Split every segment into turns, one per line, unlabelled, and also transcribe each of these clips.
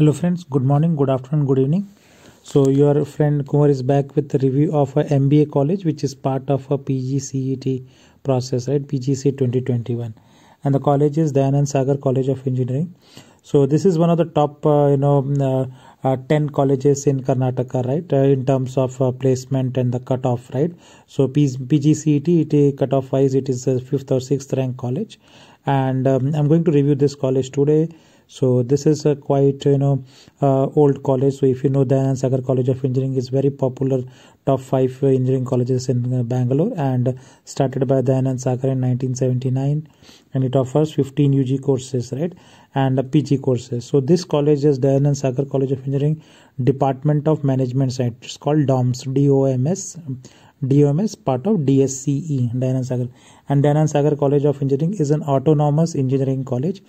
hello friends good morning good afternoon good evening so your friend kumar is back with the review of a mba college which is part of a pgcet process right pgc 2021 and the college is dayanand sagar college of engineering so this is one of the top uh, you know mm, uh, uh, 10 colleges in karnataka right uh, in terms of uh, placement and the cutoff right so pgcet it cutoff wise it is the fifth or sixth rank college and um, i'm going to review this college today so this is a quite you know uh, old college so if you know Dayanand Sagar College of Engineering is very popular top 5 engineering colleges in uh, Bangalore and started by Dayanand Sagar in 1979 and it offers 15 UG courses right and PG courses so this college is Dayanand Sagar College of Engineering Department of Management site it's called DOMS D O M S DOMS part of DSCE Dayanand Sagar and Dayanand Sagar College of Engineering is an autonomous engineering college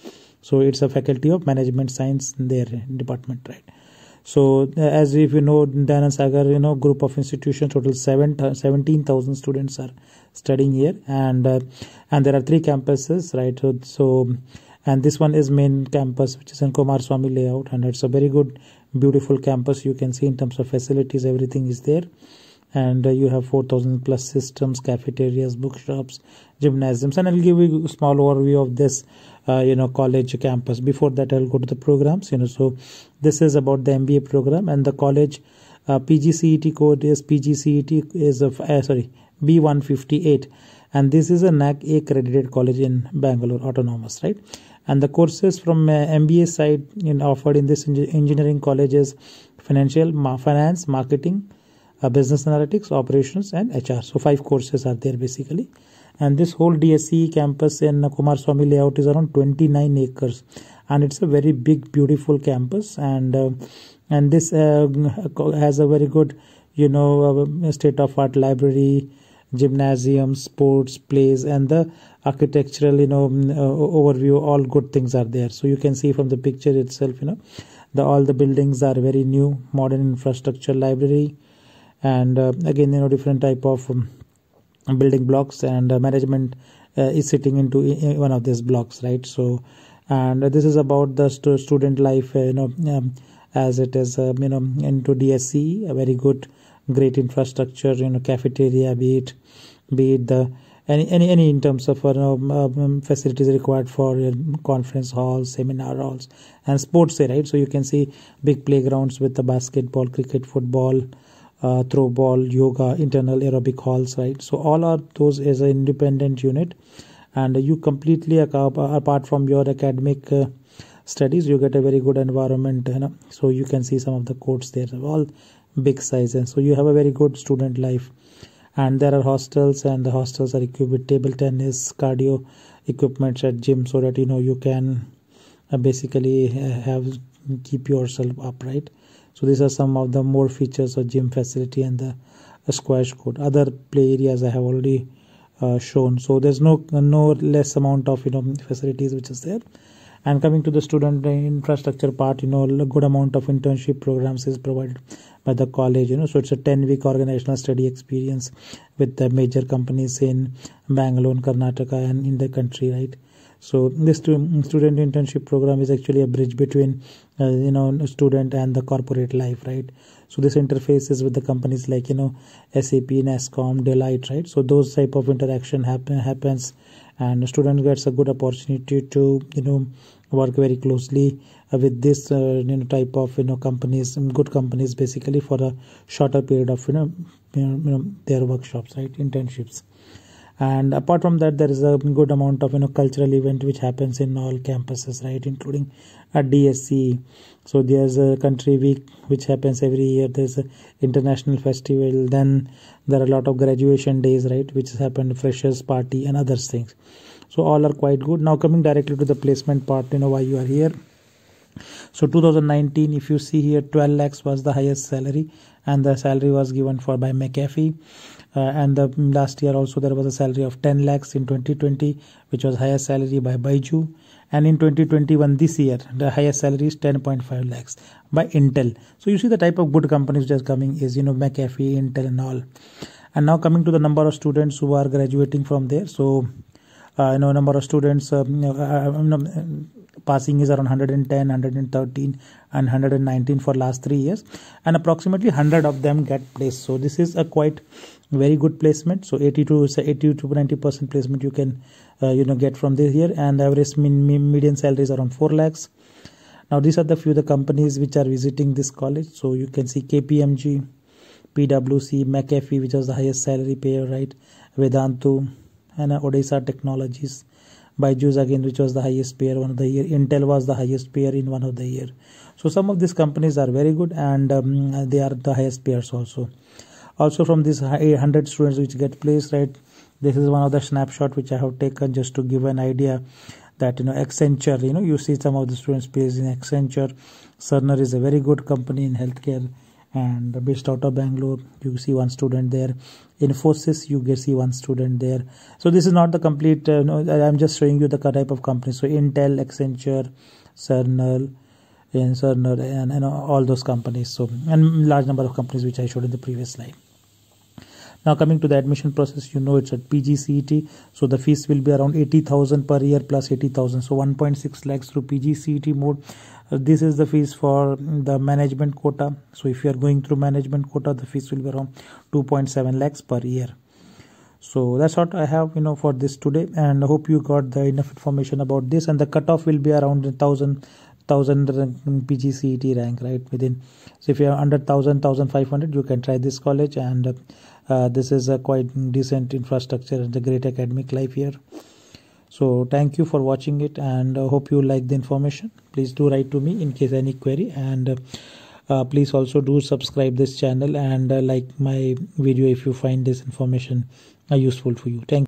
so it's a faculty of management science in their department right so uh, as if you know Danan Sagar you know group of institutions total 7 uh, 17,000 students are studying here and uh, and there are three campuses right so, so and this one is main campus which is in Kumar Swami layout and it's a very good beautiful campus you can see in terms of facilities everything is there and uh, you have 4000 plus systems cafeterias bookshops gymnasiums and i'll give you a small overview of this uh, you know college campus before that i'll go to the programs you know so this is about the mba program and the college uh, pgcet code is pgcet is of uh, sorry b158 and this is a NAC accredited college in Bangalore autonomous right and the courses from uh, MBA side in offered in this engineering college is financial ma- finance marketing uh, business analytics operations and hr so five courses are there basically and this whole DSE campus in kumar swami layout is around 29 acres and it's a very big beautiful campus and uh, and this uh, has a very good you know uh, state of art library gymnasium sports plays and the architectural you know mm, uh, overview all good things are there so you can see from the picture itself you know the all the buildings are very new modern infrastructure library and uh, again you know different type of um, building blocks and uh, management uh, is sitting into one of these blocks right so and this is about the st- student life you know um, as it is um, you know into DSC a very good great infrastructure you know cafeteria be it be it the any any any in terms of you know, um, um facilities required for uh, conference halls seminar halls and sports right so you can see big playgrounds with the basketball cricket football uh, throw ball, yoga, internal aerobic halls, right? So all are those as an independent unit, and you completely uh, apart from your academic uh, studies, you get a very good environment. You know? So you can see some of the courts there, all big sizes. and so you have a very good student life. And there are hostels, and the hostels are equipped with table tennis, cardio equipments at gym, so that you know you can uh, basically uh, have keep yourself upright so these are some of the more features of gym facility and the squash court other play areas i have already uh, shown so there's no no less amount of you know facilities which is there and coming to the student infrastructure part you know a good amount of internship programs is provided by the college you know so it's a 10 week organizational study experience with the major companies in Bangalore, Karnataka, and in the country, right? So this student internship program is actually a bridge between, uh, you know, student and the corporate life, right? So this interfaces with the companies like you know, SAP, NASCOM, Delight, right? So those type of interaction happen happens, and student gets a good opportunity to you know work very closely uh, with this uh, you know type of you know companies, good companies basically for a shorter period of you know, you know, you know their workshops, right? Internships and apart from that there is a good amount of you know cultural event which happens in all campuses right including at dsc so there's a country week which happens every year there's an international festival then there are a lot of graduation days right which happened freshers party and other things so all are quite good now coming directly to the placement part you know why you are here so 2019 if you see here 12 lakhs was the highest salary and the salary was given for by mcafee uh, and the mm, last year also there was a salary of 10 lakhs in 2020 which was highest salary by Baiju and in 2021 this year the highest salary is 10.5 lakhs by Intel so you see the type of good companies just coming is you know McAfee Intel and all and now coming to the number of students who are graduating from there so uh, you know number of students um, uh, uh um, passing is around 110 113 and 119 for last three years and approximately 100 of them get placed so this is a quite very good placement so 82 eighty to 90 percent placement you can uh, you know get from this here and average mean, mean, median salary is around 4 lakhs now these are the few the companies which are visiting this college so you can see kpmg pwc mcafee which was the highest salary payer right vedantu and uh, technologies Byju's again, which was the highest pair one of the year. Intel was the highest pair in one of the year. So some of these companies are very good and um, they are the highest pairs also. Also from this 100 students which get placed, right? This is one of the snapshot which I have taken just to give an idea that you know Accenture, you know, you see some of the students placed in Accenture. Cerner is a very good company in healthcare and based out of Bangalore, you see one student there. Infosys, you get see one student there. So this is not the complete. Uh, no, I'm just showing you the type of companies. So Intel, Accenture, Cernel, and Cernel, and, and all those companies. So and large number of companies which I showed in the previous slide now coming to the admission process you know it's at pgcet so the fees will be around 80000 per year plus 80000 so 1.6 lakhs through pgcet mode uh, this is the fees for the management quota so if you are going through management quota the fees will be around 2.7 lakhs per year so that's what i have you know for this today and i hope you got the enough information about this and the cutoff will be around 1000 1000 pgcet rank right within so if you are under 1000 1500 you can try this college and uh, uh, this is a quite decent infrastructure and the great academic life here so thank you for watching it and uh, hope you like the information please do write to me in case any query and uh, uh please also do subscribe this channel and uh, like my video if you find this information useful for you thank you